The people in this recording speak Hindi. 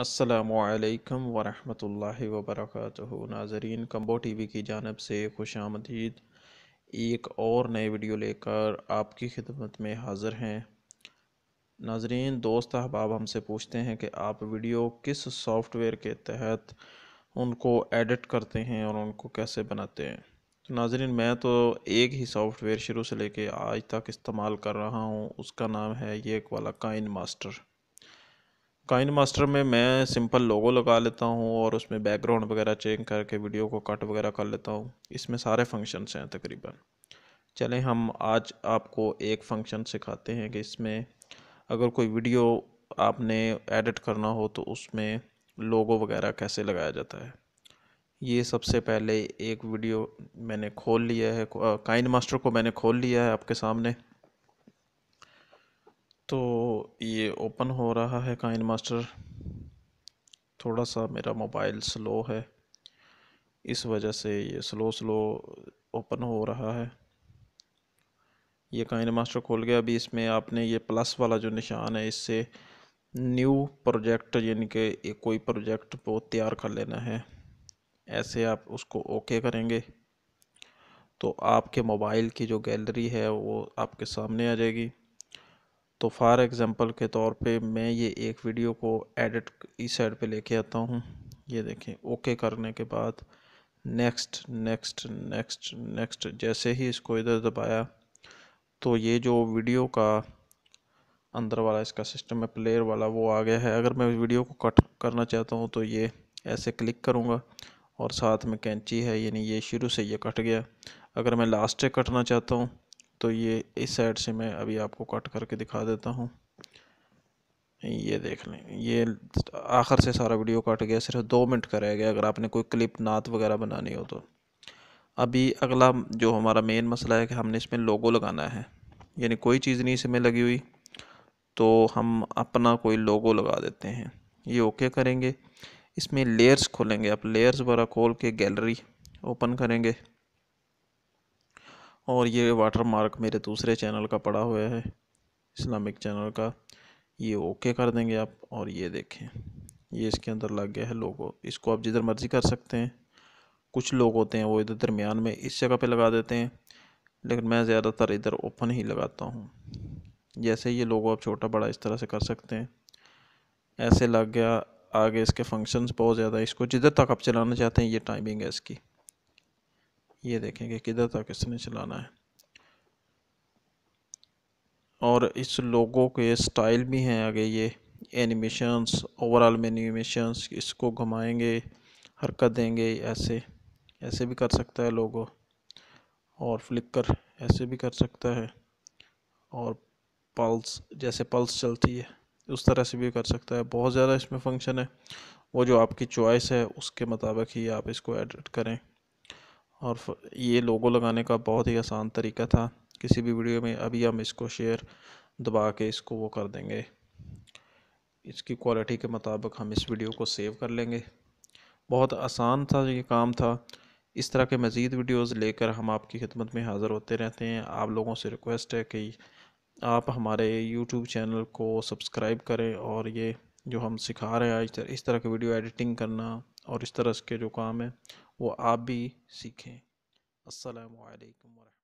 असलकम वरहमल वबरक नाजरीन कम्बो टी वी की जानब से खुश आमदीद एक और नए वीडियो लेकर आपकी खिदमत में हाज़िर हैं नाजरीन दोस्त अहबाब हमसे पूछते हैं कि आप वीडियो किस सॉफ्टवेयर के तहत उनको एडिट करते हैं और उनको कैसे बनाते हैं तो नाजरीन मैं तो एक ही सॉफ्टवेयर शुरू से लेके आज तक इस्तेमाल कर रहा हूँ उसका नाम है ये वाला काइन मास्टर काइन मास्टर में मैं सिंपल लोगो लगा लेता हूँ और उसमें बैकग्राउंड वगैरह चेंज करके वीडियो को कट वगैरह कर लेता हूँ इसमें सारे फंक्शंस हैं तकरीबन चलें हम आज आपको एक फंक्शन सिखाते हैं कि इसमें अगर कोई वीडियो आपने एडिट करना हो तो उसमें लोगो वगैरह कैसे लगाया जाता है ये सबसे पहले एक वीडियो मैंने खोल लिया है काइन मास्टर को मैंने खोल लिया है आपके सामने तो ये ओपन हो रहा है काइन मास्टर थोड़ा सा मेरा मोबाइल स्लो है इस वजह से ये स्लो स्लो ओपन हो रहा है ये काइन मास्टर खोल गया अभी इसमें आपने ये प्लस वाला जो निशान है इससे न्यू प्रोजेक्ट यानी कि कोई प्रोजेक्ट वो तैयार कर लेना है ऐसे आप उसको ओके करेंगे तो आपके मोबाइल की जो गैलरी है वो आपके सामने आ जाएगी तो फ़ार एग्ज़ाम्पल के तौर पे मैं ये एक वीडियो को एडिट इस साइड पे लेके आता हूँ ये देखें ओके करने के बाद नेक्स्ट नेक्स्ट नेक्स्ट नेक्स्ट जैसे ही इसको इधर दबाया तो ये जो वीडियो का अंदर वाला इसका सिस्टम है प्लेयर वाला वो आ गया है अगर मैं वीडियो को कट करना चाहता हूँ तो ये ऐसे क्लिक करूँगा और साथ में कैंची है यानी ये शुरू से ये कट गया अगर मैं लास्ट से कटना चाहता हूँ तो ये इस साइड से मैं अभी आपको कट करके दिखा देता हूँ ये देख लें ये आखिर से सारा वीडियो कट गया सिर्फ दो मिनट का रह गया अगर आपने कोई क्लिप नात वगैरह बनानी हो तो अभी अगला जो हमारा मेन मसला है कि हमने इसमें लोगो लगाना है यानी कोई चीज़ नहीं इसमें लगी हुई तो हम अपना कोई लोगो लगा देते हैं ये ओके करेंगे इसमें लेयर्स खोलेंगे आप लेयर्स वगैरह खोल के गैलरी ओपन करेंगे और ये वाटर मार्क मेरे दूसरे चैनल का पड़ा हुआ है इस्लामिक चैनल का ये ओके कर देंगे आप और ये देखें ये इसके अंदर लग गया है लोगो इसको आप जिधर मर्ज़ी कर सकते हैं कुछ लोग होते हैं वो इधर दरमियान में इस जगह पे लगा देते हैं लेकिन मैं ज़्यादातर इधर ओपन ही लगाता हूँ जैसे ये लोगो आप छोटा बड़ा इस तरह से कर सकते हैं ऐसे लग गया आगे इसके फंक्शंस बहुत ज़्यादा इसको जिधर तक आप चलाना चाहते हैं ये टाइमिंग है इसकी ये देखेंगे किधर तक इसने चलाना है और इस लोगों के स्टाइल भी हैं आगे ये एनिमेशंस ओवरऑल में एनिमेशंस इसको घुमाएंगे हरकत देंगे ऐसे ऐसे भी कर सकता है लोगो और फ्लिकर ऐसे भी कर सकता है और पल्स जैसे पल्स चलती है उस तरह से भी कर सकता है बहुत ज़्यादा इसमें फंक्शन है वो जो आपकी चॉइस है उसके मुताबिक ही आप इसको एडिट करें और ये लोगो लगाने का बहुत ही आसान तरीका था किसी भी वीडियो में अभी हम इसको शेयर दबा के इसको वो कर देंगे इसकी क्वालिटी के मुताबिक हम इस वीडियो को सेव कर लेंगे बहुत आसान था ये काम था इस तरह के मज़ीद वीडियोस लेकर हम आपकी खिदमत में हाजिर होते रहते हैं आप लोगों से रिक्वेस्ट है कि आप हमारे यूट्यूब चैनल को सब्सक्राइब करें और ये जो हम सिखा रहे हैं इस तरह की वीडियो एडिटिंग करना और इस तरह के जो काम है वो आप भी सीखें असलकम वरह